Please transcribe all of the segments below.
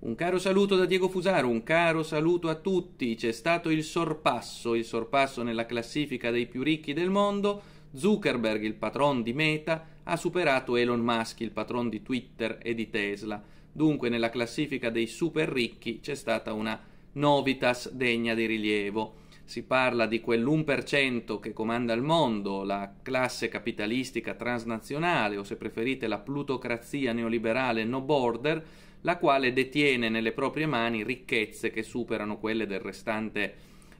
Un caro saluto da Diego Fusaro, un caro saluto a tutti. C'è stato il sorpasso, il sorpasso nella classifica dei più ricchi del mondo. Zuckerberg, il patron di Meta, ha superato Elon Musk, il patron di Twitter e di Tesla. Dunque nella classifica dei super ricchi c'è stata una novitas degna di rilievo si parla di quell'1% che comanda il mondo, la classe capitalistica transnazionale o se preferite la plutocrazia neoliberale no border, la quale detiene nelle proprie mani ricchezze che superano quelle del restante,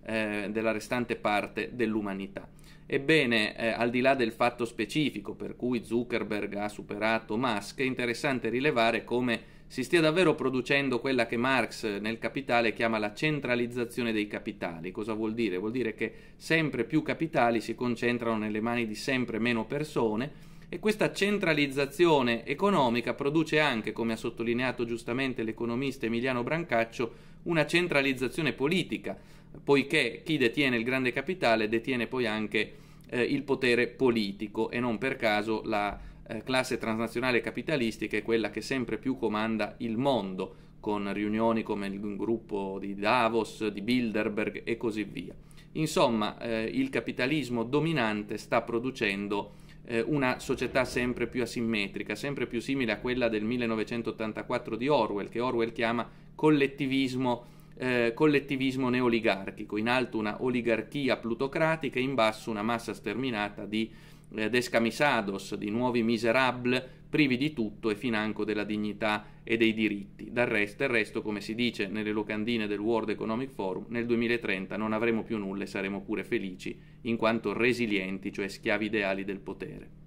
eh, della restante parte dell'umanità. Ebbene, eh, al di là del fatto specifico per cui Zuckerberg ha superato Musk, è interessante rilevare come si stia davvero producendo quella che Marx eh, nel capitale chiama la centralizzazione dei capitali. Cosa vuol dire? Vuol dire che sempre più capitali si concentrano nelle mani di sempre meno persone e questa centralizzazione economica produce anche, come ha sottolineato giustamente l'economista Emiliano Brancaccio, una centralizzazione politica, poiché chi detiene il grande capitale detiene poi anche eh, il potere politico e non per caso la eh, classe transnazionale capitalistica è quella che sempre più comanda il mondo, con riunioni come il gruppo di Davos, di Bilderberg e così via. Insomma, eh, il capitalismo dominante sta producendo eh, una società sempre più asimmetrica, sempre più simile a quella del 1984 di Orwell, che Orwell chiama collettivismo, eh, collettivismo neoligarchico, in alto una oligarchia plutocratica e in basso una massa sterminata di eh, descamisados, di nuovi miserables, privi di tutto e financo della dignità e dei diritti. Del resto, del resto, come si dice nelle locandine del World Economic Forum, nel 2030 non avremo più nulla e saremo pure felici, in quanto resilienti, cioè schiavi ideali del potere.